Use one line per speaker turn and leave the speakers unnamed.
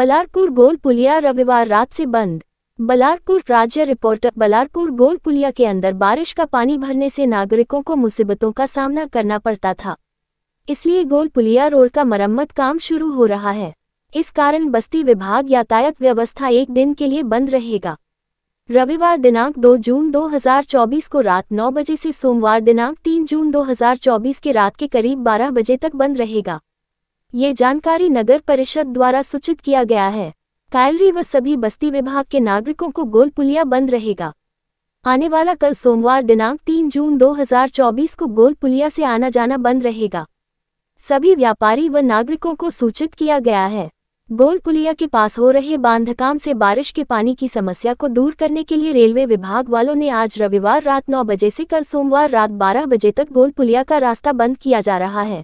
बलारपुर गोल पुलिया रविवार रात से बंद बलारपुर राज्य रिपोर्टर बलारपुर गोल पुलिया के अंदर बारिश का पानी भरने से नागरिकों को मुसीबतों का सामना करना पड़ता था इसलिए गोल पुलिया रोड का मरम्मत काम शुरू हो रहा है इस कारण बस्ती विभाग यातायात व्यवस्था एक दिन के लिए बंद रहेगा रविवार दिनांक 2 जून 2024 को रात 9 बजे से सोमवार दिनांक 3 जून 2024 के रात के करीब 12 बजे तक बंद रहेगा ये जानकारी नगर परिषद द्वारा सूचित किया गया है कायलरी व सभी बस्ती विभाग के नागरिकों को गोल पुलिया बंद रहेगा आने वाला कल सोमवार दिनांक 3 जून 2024 को गोल पुलिया से आना जाना बंद रहेगा सभी व्यापारी व नागरिकों को सूचित किया गया है गोल पुलिया के पास हो रहे बांधकाम से बारिश के पानी की समस्या को दूर करने के लिए रेलवे विभाग वालों ने आज रविवार रात 9 बजे से कल सोमवार रात 12 बजे तक गोल पुलिया का रास्ता बंद किया जा रहा है